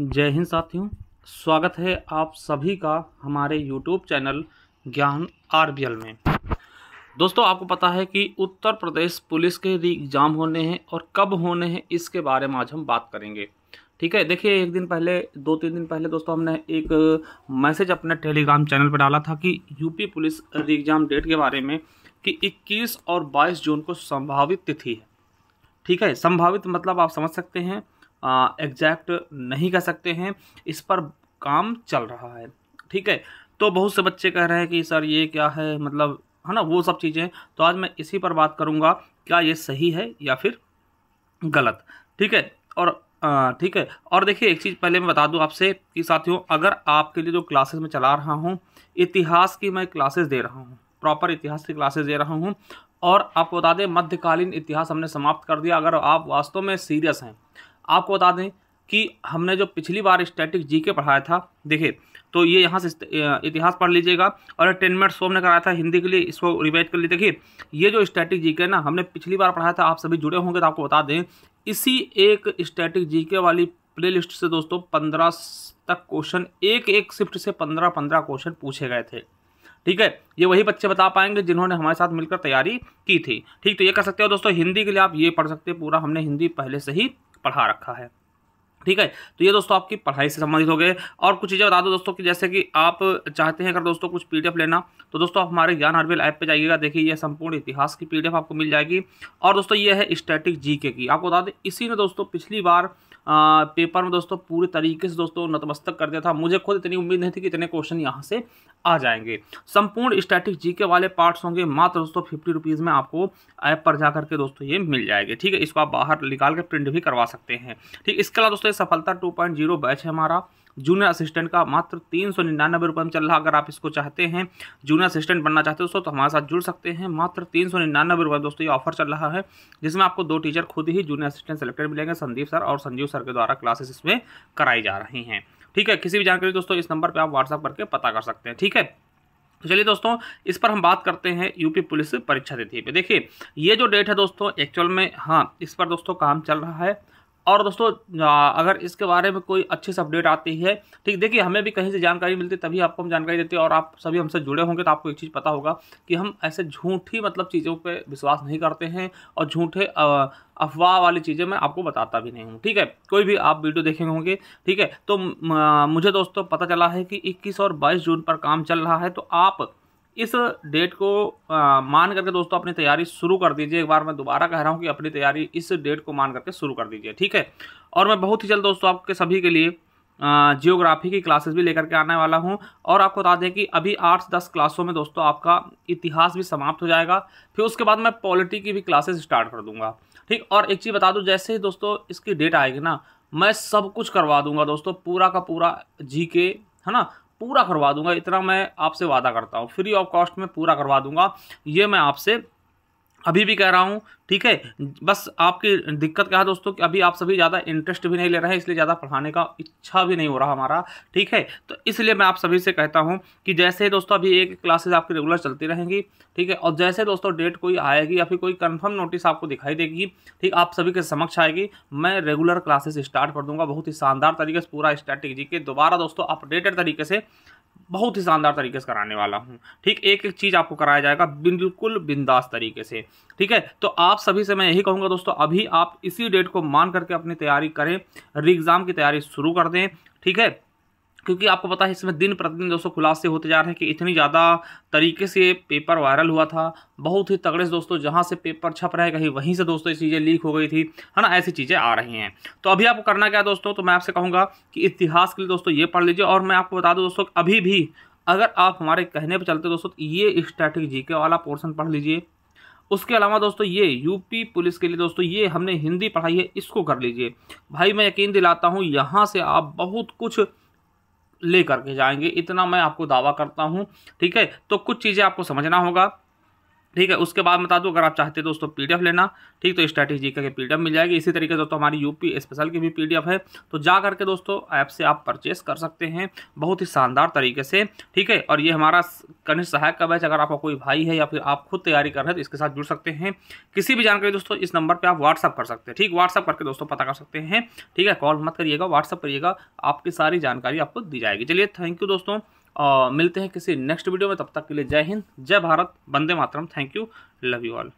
जय हिंद साथियों स्वागत है आप सभी का हमारे YouTube चैनल ज्ञान आर में दोस्तों आपको पता है कि उत्तर प्रदेश पुलिस के री एग्ज़ाम होने हैं और कब होने हैं इसके बारे में आज हम बात करेंगे ठीक है देखिए एक दिन पहले दो तीन दिन पहले दोस्तों हमने एक मैसेज अपने टेलीग्राम चैनल पर डाला था कि UP police re exam date के बारे में कि 21 और 22 जून को संभावित तिथि है ठीक है संभावित मतलब आप समझ सकते हैं एग्जैक्ट नहीं कह सकते हैं इस पर काम चल रहा है ठीक है तो बहुत से बच्चे कह रहे हैं कि सर ये क्या है मतलब है ना वो सब चीज़ें तो आज मैं इसी पर बात करूँगा क्या ये सही है या फिर गलत ठीक है और ठीक है और देखिए एक चीज़ पहले मैं बता दूं आपसे कि साथियों अगर आपके लिए जो क्लासेस मैं चला रहा हूं इतिहास की मैं क्लासेस दे रहा हूं प्रॉपर इतिहास की क्लासेस दे रहा हूं और आपको बता दें मध्यकालीन इतिहास हमने समाप्त कर दिया अगर आप वास्तव में सीरियस हैं आपको बता दें कि हमने जो पिछली बार स्टैटिक जी के पढ़ाया था देखिए तो ये यहाँ से इतिहास पढ़ लीजिएगा और टेन मिनट हमने कराया था हिंदी के लिए इसको रिवाइज कर लीजिए देखिए ये जो स्टैटिक जी के ना हमने पिछली बार पढ़ाया था आप सभी जुड़े होंगे तो आपको बता दें इसी एक स्टैटिक जी के वाली प्ले से दोस्तों पंद्रह तक क्वेश्चन एक एक शिफ्ट से पंद्रह पंद्रह क्वेश्चन पूछे गए थे ठीक है ये वही बच्चे बता पाएंगे जिन्होंने हमारे साथ मिलकर तैयारी की थी ठीक तो ये कर सकते हो दोस्तों हिंदी के लिए आप ये पढ़ सकते हैं पूरा हमने हिंदी पहले से ही पढ़ा रखा है ठीक है तो ये दोस्तों आपकी पढ़ाई से संबंधित हो गए और कुछ चीज़ें बता दो दोस्तों कि जैसे कि आप चाहते हैं अगर दोस्तों कुछ पीडीएफ लेना तो दोस्तों आप हमारे ज्ञान हरवेल ऐप पे जाइएगा देखिए ये संपूर्ण इतिहास की पीडीएफ आपको मिल जाएगी और दोस्तों ये है स्टैटिक जीके की आपको बता दें इसी ने दोस्तों पिछली बार पेपर में दोस्तों पूरे तरीके से दोस्तों नतमस्तक कर दिया था मुझे खुद इतनी उम्मीद नहीं थी कि इतने क्वेश्चन यहाँ से आ जाएंगे संपूर्ण स्टैटिक जीके वाले पार्ट्स होंगे मात्र दोस्तों फिफ्टी रुपीज़ में आपको ऐप पर जा करके दोस्तों ये मिल जाएंगे ठीक है इसको आप बाहर निकाल के प्रिंट भी करवा सकते हैं ठीक इसके अलावा दोस्तों ये सफलता टू बैच है हमारा जूनियर असिस्टेंट का मात्र तीन सौ निन्यानवे रुपये में चल रहा अगर आप इसको चाहते हैं जूनियर असिस्टेंट बनना चाहते हो दोस्तों तो हमारे साथ जुड़ सकते हैं मात्र तीन सौ निन्यानबे रुपये दोस्तों ये ऑफर चल रहा है जिसमें आपको दो टीचर खुद ही जूनियर असिस्टेंट सेलेक्टेड मिलेंगे संदीप सर और संजीव सर के द्वारा क्लासेस इसमें कराई जा रही हैं ठीक है किसी भी जानकारी दोस्तों इस नंबर पर आप व्हाट्सअप करके पता कर सकते हैं ठीक है तो चलिए दोस्तों इस पर हम बात करते हैं यूपी पुलिस परीक्षा तिथि पे देखिए ये जो डेट है दोस्तों एक्चुअल में हाँ इस पर दोस्तों काम चल रहा है और दोस्तों अगर इसके बारे में कोई अच्छे से अपडेट आती है ठीक देखिए हमें भी कहीं से जानकारी मिलती है तभी आपको हम जानकारी देते हैं और आप सभी हमसे जुड़े होंगे तो आपको एक चीज़ पता होगा कि हम ऐसे झूठी मतलब चीज़ों पर विश्वास नहीं करते हैं और झूठे अफवाह वाली चीज़ें मैं आपको बताता भी नहीं हूँ ठीक है कोई भी आप वीडियो देखे होंगे ठीक है तो मुझे दोस्तों पता चला है कि इक्कीस और बाईस जून पर काम चल रहा है तो आप इस डेट को मान करके दोस्तों अपनी तैयारी शुरू कर दीजिए एक बार मैं दोबारा कह रहा हूँ कि अपनी तैयारी इस डेट को मान करके शुरू कर दीजिए ठीक है और मैं बहुत ही जल्द दोस्तों आपके सभी के लिए जियोग्राफी की क्लासेस भी लेकर के आने वाला हूँ और आपको बता दें कि अभी आठ दस क्लासों में दोस्तों आपका इतिहास भी समाप्त हो जाएगा फिर उसके बाद मैं पॉलिटी की भी क्लासेस स्टार्ट कर दूंगा ठीक और एक चीज़ बता दूँ जैसे ही दोस्तों इसकी डेट आएगी ना मैं सब कुछ करवा दूंगा दोस्तों पूरा का पूरा जी के है ना पूरा करवा दूंगा इतना मैं आपसे वादा करता हूँ फ्री ऑफ कॉस्ट में पूरा करवा दूंगा ये मैं आपसे अभी भी कह रहा हूँ ठीक है बस आपकी दिक्कत क्या है दोस्तों कि अभी आप सभी ज़्यादा इंटरेस्ट भी नहीं ले रहे हैं इसलिए ज़्यादा पढ़ाने का इच्छा भी नहीं हो रहा हमारा ठीक है तो इसलिए मैं आप सभी से कहता हूँ कि जैसे दोस्तों अभी एक क्लासेज आपकी रेगुलर चलती रहेंगी ठीक है और जैसे दोस्तों डेट कोई आएगी या फिर कोई कन्फर्म नोटिस आपको दिखाई देगी ठीक आप सभी के समक्ष आएगी मैं रेगुलर क्लासेस स्टार्ट कर दूँगा बहुत ही शानदार तरीके से पूरा स्ट्रैटेजी के दोबारा दोस्तों अपडेटेड तरीके से बहुत ही शानदार तरीके से कराने वाला हूँ ठीक एक एक चीज़ आपको कराया जाएगा बिल्कुल बिंदास तरीके से ठीक है तो आप सभी से मैं यही कहूँगा दोस्तों अभी आप इसी डेट को मान करके अपनी तैयारी करें री एग्ज़ाम की तैयारी शुरू कर दें ठीक है क्योंकि आपको पता है इसमें दिन प्रतिदिन दोस्तों खुलासे होते जा रहे हैं कि इतनी ज़्यादा तरीके से पेपर वायरल हुआ था बहुत ही तगड़े से दोस्तों जहाँ से पेपर छप रहे कहीं वहीं से दोस्तों ये चीज़ें लीक हो गई थी है ना ऐसी चीज़ें आ रही हैं तो अभी आपको करना क्या दोस्तों तो मैं आपसे कहूँगा कि इतिहास के लिए दोस्तों ये पढ़ लीजिए और मैं आपको बता दूँ दोस्तों अभी भी अगर आप हमारे कहने पर चलते दोस्तों तो ये स्टैटिक जी के वाला पोर्सन पढ़ लीजिए उसके अलावा दोस्तों ये यूपी पुलिस के लिए दोस्तों ये हमने हिंदी पढ़ाई है इसको कर लीजिए भाई मैं यकीन दिलाता हूँ यहाँ से आप बहुत कुछ लेकर के जाएंगे इतना मैं आपको दावा करता हूँ ठीक है तो कुछ चीज़ें आपको समझना होगा ठीक है उसके बाद बता दूँ अगर आप चाहते तो दोस्तों पीडीएफ लेना ठीक तो स्ट्रैटेजी का पीडीएफ मिल जाएगी इसी तरीके से दोस्तों हमारी यूपी स्पेशल की भी पीडीएफ है तो जा करके दोस्तों ऐप से आप परचेस कर सकते हैं बहुत ही शानदार तरीके से ठीक है और ये हमारा कनिष्ठ सहायक का बैच अगर आपका कोई भाई है या फिर आप खुद तैयारी कर रहे हैं तो इसके साथ जुड़ सकते हैं किसी भी जानकारी दोस्तों इस नंबर पर आप व्हाट्सअप कर सकते हैं ठीक व्हाट्सअप करके दोस्तों पता कर सकते हैं ठीक है कॉल मत करिएगा व्हाट्सअप करिएगा आपकी सारी जानकारी आपको दी जाएगी चलिए थैंक यू दोस्तों और मिलते हैं किसी नेक्स्ट वीडियो में तब तक के लिए जय हिंद जय भारत वंदे मातरम thank you love you all